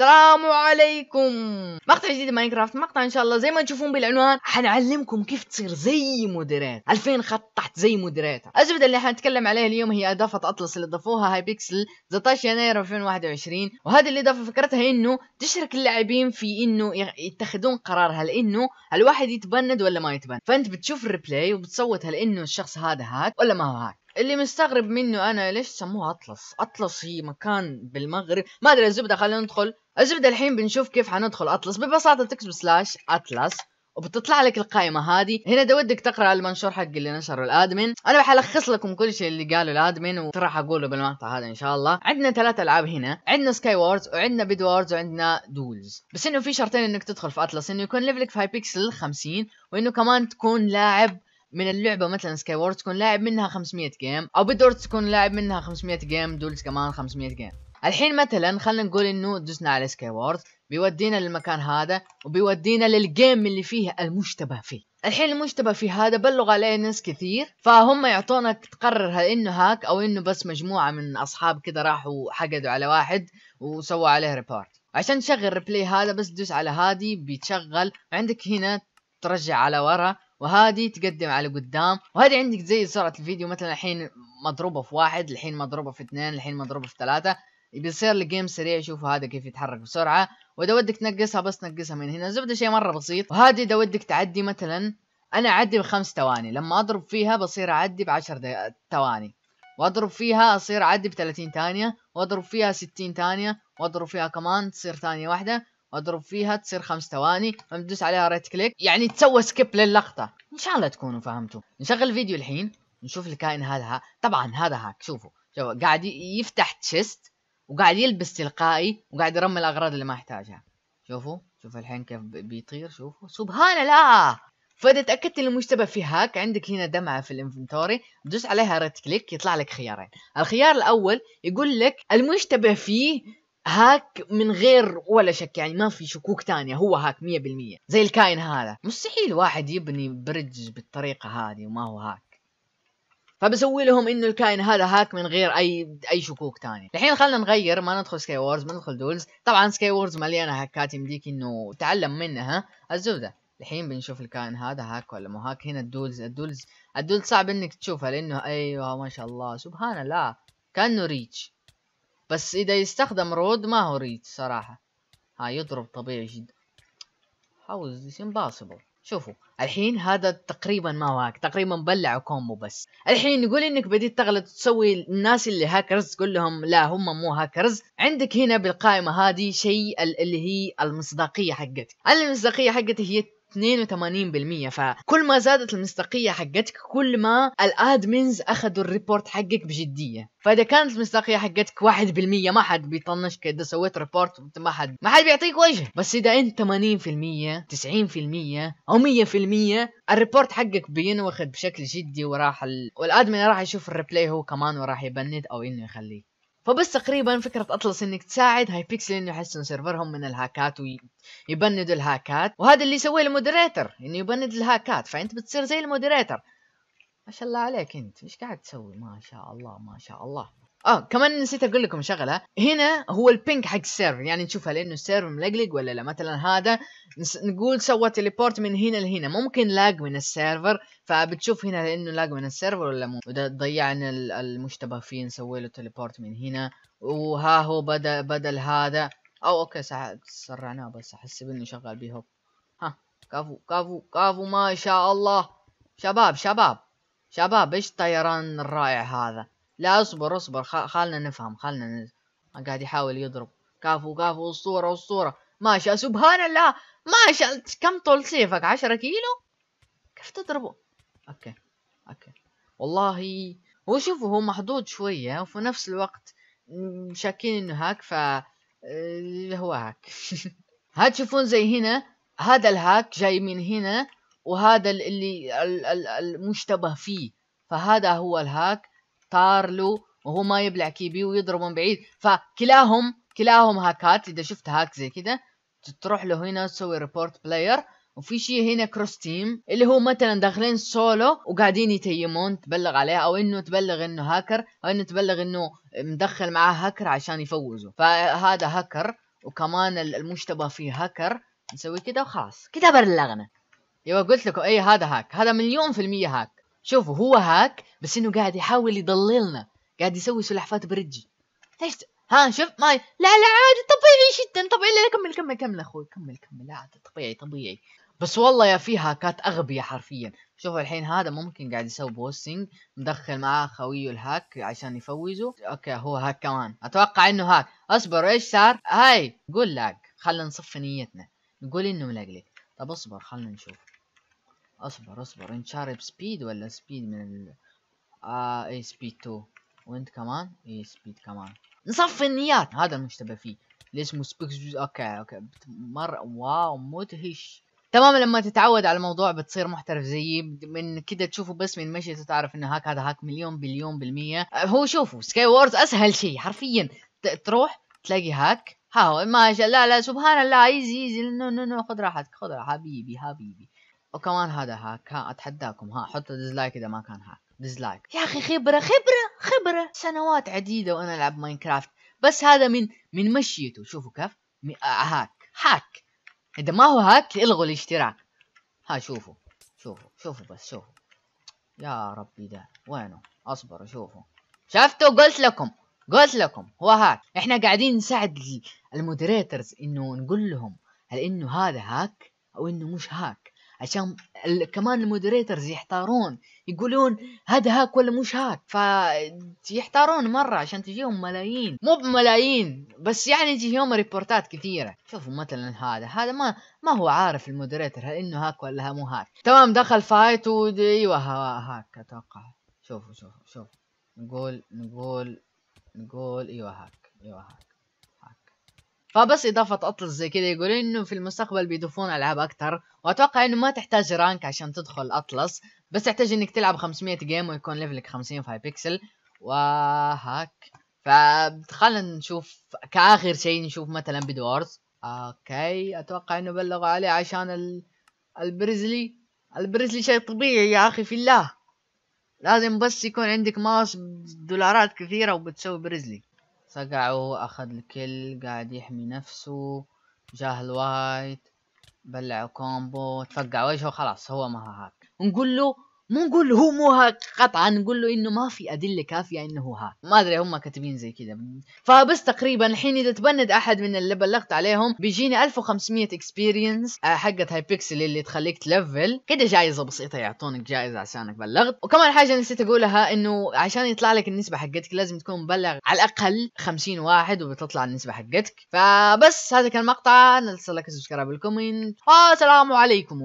السلام عليكم مقطع جديد ماينكرافت مقطع ان شاء الله زي ما تشوفون بالعنوان حنعلمكم كيف تصير زي مودريت 2000 خط تحت زي مودريت الزبده اللي حنتكلم عليها اليوم هي اضافه اطلس اللي ضافوها هاي بيكسل 19 يناير 2021 وهذه الاضافه فكرتها انه تشرك اللاعبين في انه يتخذون قرار هل انه الواحد يتبند ولا ما يتبند فانت بتشوف الريبلاي وبتصوت هل انه الشخص هذا هاك ولا ما هو هاك اللي مستغرب منه انا ليش سموها اطلس اطلس هي مكان بالمغرب ما ادري الزبده خلينا ندخل الزبدة الحين بنشوف كيف حندخل اطلس ببساطة تكتب سلاش اطلس وبتطلع لك القائمة هذه هنا إذا ودك تقرأ المنشور حق اللي نشره الادمن انا بحلخص لكم كل شيء اللي قاله الادمن وراح اقوله بالمقطع هذا ان شاء الله عندنا ثلاث العاب هنا عندنا سكاي ووردز وعندنا بيد ووردز وعندنا دولز بس انه في شرطين انك تدخل في اطلس انه يكون ليفلك في هاي بيكسل 50 وانه كمان تكون لاعب من اللعبه مثلا سكاي ووردز تكون لاعب منها 500 جيم او بيد ووردز تكون لاعب منها 500 جيم دولز كمان 500 جيم الحين مثلا خلينا نقول انه دزنا على سكاي وورد بيودينا للمكان هذا وبيودينا للجيم اللي فيه المشتبه فيه الحين المشتبه في هذا بلغ عليه ناس كثير فهم يعطونك تقرر هل انه هاك او انه بس مجموعه من اصحاب كذا راحوا حقدوا على واحد وسووا عليه ريبورت عشان تشغل ريبلاي هذا بس دوس على هادي بيتشغل عندك هنا ترجع على ورا وهذه تقدم على قدام وهذه عندك زي سرعه الفيديو مثلا الحين مضروبه في واحد الحين مضروبه في اثنين الحين مضروبه في ثلاثه بيصير لي سريع شوفوا هذا كيف يتحرك بسرعه واذا ودك تنقصها بس نقصها من هنا زبده شيء مره بسيط وهذه اذا ودك تعدي مثلا انا اعدي بخمس ثواني لما اضرب فيها بصير اعدي بعشر ثواني واضرب فيها اصير اعدي ب 30 ثانيه واضرب فيها 60 ثانيه واضرب فيها كمان تصير ثانيه واحده واضرب فيها تصير خمس ثواني لما عليها رايت كليك يعني تسوي سكيب للقطه ان شاء الله تكونوا فهمتوا نشغل الفيديو الحين نشوف الكائن هذا طبعا هذا هاك شوفوا شوفوا قاعد يفتح تشيست وقاعد يلبس تلقائي وقاعد يرمي الاغراض اللي ما يحتاجها شوفوا شوف الحين كيف بيطير شوفوا سبحان الله فاذا تاكدت انه المشتبه في هاك عندك هنا دمعه في الانفنتوري دوس عليها ريت كليك يطلع لك خيارين الخيار الاول يقول لك المشتبه فيه هاك من غير ولا شك يعني ما في شكوك تانية هو هاك 100% زي الكائن هذا مستحيل واحد يبني برج بالطريقة هذه وما هو هاك فبسوي لهم انه الكائن هذا هاك من غير اي اي شكوك تاني الحين خلينا نغير ما ندخل سكاي وورز ما ندخل دولز طبعا سكاي وورز مليانه هاكات يمديك انه تعلم منها الزبده الحين بنشوف الكائن هذا هاك ولا مو هاك هنا الدولز الدولز الدولز صعب انك تشوفها لانه ايوه ما شاء الله سبحان الله كانه ريتش بس اذا يستخدم رود ما هو ريتش صراحه ها يضرب طبيعي جدا How is this impossible شوفوا الحين هذا تقريبا ما هو هاك تقريبا بلع كومبو بس الحين يقول انك بديت تغلط تسوي الناس اللي هاكرز تقول لهم لا هم مو هاكرز عندك هنا بالقائمه هذه شيء اللي هي المصداقيه حقتك المصداقيه حقتي هي 82% فكل ما زادت المصداقية حقتك كل ما الادمنز اخذوا الريبورت حقك بجدية فاذا كانت المصداقية حقتك 1% ما حد بيطنشك اذا سويت ريبورت ما حد ما حد بيعطيك وجه بس اذا انت 80% 90% او 100% الريبورت حقك بينوخد بشكل جدي وراح ال... والادمن راح يشوف الريبلاي هو كمان وراح يبند او انه يخليه فبس تقريبا فكرة أطلس إنك تساعد هاي بيكسل إنه يحسن سيرفرهم من الهاكات ويبندوا الهاكات وهذا اللي يسويه المودريتر إنه يبند الهاكات فأنت بتصير زي المودريتر ما شاء الله عليك أنت إيش قاعد تسوي ما شاء الله ما شاء الله اه كمان نسيت اقول لكم شغله هنا هو البينك حق السيرفر يعني نشوف هل انه السيرفر ملقلق ولا لا مثلا هذا نقول سوى تليبورت من هنا لهنا ممكن لاج من السيرفر فبتشوف هنا لانه لاج من السيرفر ولا مو وده ضيعنا المشتبه فيه نسوي له تليبورت من هنا وها هو بدا بدل هذا او اوكي سرعناه بس احسب انه شغال بيه هوب ها كفو كفو كفو ما شاء الله شباب شباب شباب ايش الطيران الرائع هذا لا اصبر اصبر خلنا نفهم خلنا نفهم. قاعد يحاول يضرب كافو كافو الصورة الصورة ما شاء سبحان الله ما شاء كم طول سيفك عشرة كيلو كيف تضربه اوكي اوكي والله هو شوفوا هو محدود شوية وفي نفس الوقت شاكين انه هاك ف آه، هو هاك هاد تشوفون زي هنا هذا الهاك جاي من هنا وهذا اللي المشتبه فيه فهذا هو الهاك طار له وهو ما يبلع كيبي ويضرب من بعيد فكلاهم كلاهم هاكات اذا شفت هاك زي كذا تروح له هنا تسوي ريبورت بلاير وفي شيء هنا كروس تيم اللي هو مثلا داخلين سولو وقاعدين يتيمون تبلغ عليه او انه تبلغ انه هاكر او انه تبلغ انه مدخل معاه هاكر عشان يفوزه فهذا هاكر وكمان المشتبه فيه هاكر نسوي كده وخلاص كده بلغنا يبقى قلت لكم اي هذا هاك هذا مليون في المية هاك شوفوا هو هاك بس انه قاعد يحاول يضللنا قاعد يسوي سلحفات برجي ليش ها شوف ماي لا لا عادي طبيعي جدا طبيعي لا كمل كمل كمل اخوي كمل كمل عادي طبيعي طبيعي بس والله يا في هاكات اغبية حرفيا شوفوا الحين هذا ممكن قاعد يسوي بوستنج مدخل معاه خويه الهاك عشان يفوزه اوكي هو هاك كمان اتوقع انه هاك اصبر ايش صار هاي قول لاج خلنا نصف نيتنا نقول انه ملقلق طب اصبر خلنا نشوف اصبر اصبر انشارب سبيد ولا سبيد من ال... آه اي سبيد 2 وانت كمان اي سبيد كمان نصفي النيات هذا المشتبه فيه اللي اسمه سبيكس جوز اوكي اوكي مر واو مدهش تمام لما تتعود على الموضوع بتصير محترف زيي من كده تشوفه بس من مشيته تعرف انه هاك هذا هاك مليون بليون بالمية آه، هو شوفوا سكاي وورز اسهل شيء حرفيا تروح تلاقي هاك ها هو ما شاء لا لا سبحان الله ايزي ايزي نو نو نو خذ راحتك خذ حبيبي حبيبي وكمان هذا هاك ها اتحداكم ها حطوا ديزلايك اذا ما كان هاك ديسلايك يا اخي خبره خبره خبره سنوات عديده وانا العب ماينكرافت بس هذا من من مشيته شوفوا كيف آه، هاك هاك اذا ما هو هاك الغوا الاشتراك ها شوفوا شوفوا شوفوا بس شوفوا يا ربي ده وينه اصبروا شوفوا شفتوا قلت لكم قلت لكم هو هاك احنا قاعدين نساعد المودريترز انه نقول لهم هل انه هذا هاك او انه مش هاك عشان كمان المودريترز يحتارون يقولون هذا هاك ولا مش هاك فيحتارون مرة عشان تجيهم ملايين مو بملايين بس يعني تجيهم ريبورتات كثيرة شوفوا مثلا هذا هذا ما ما هو عارف المودريتر هل انه هاك ولا مو هاك تمام دخل فايت ايوه هاك اتوقع شوفوا شوفوا شوفوا نقول نقول نقول ايوه هاك ايوه هاك فبس اضافه اطلس زي كذا يقول انه في المستقبل بيضيفون العاب اكثر واتوقع انه ما تحتاج رانك عشان تدخل اطلس بس تحتاج انك تلعب 500 جيم ويكون ليفلك 50 في بيكسل وهاك فخلنا نشوف كاخر شيء نشوف مثلا بدورز، اوكي اتوقع انه بلغوا عليه عشان ال... البريزلي البريزلي شيء طبيعي يا اخي في الله لازم بس يكون عندك ماوس دولارات كثيره وبتسوي بريزلي صقعوا أخذ الكل قاعد يحمي نفسه جاه الوايت بلعوا كومبو تفقع وجهه خلاص هو ما هاك نقول له مو نقول هو مو هاك قطعا نقول له انه ما في ادله كافيه انه هو هاك ما ادري هم كاتبين زي كذا فبس تقريبا الحين اذا تبند احد من اللي بلغت عليهم بيجيني 1500 اكسبيرينس آه، حقت هاي بيكسل اللي تخليك تلفل كده جائزه بسيطه يعطونك جائزه عشانك بلغت وكمان حاجه نسيت اقولها انه عشان يطلع لك النسبه حقتك لازم تكون مبلغ على الاقل 50 واحد وبتطلع النسبه حقتك فبس هذا كان مقطع نلصق لك سبسكرايب الكومنت والسلام عليكم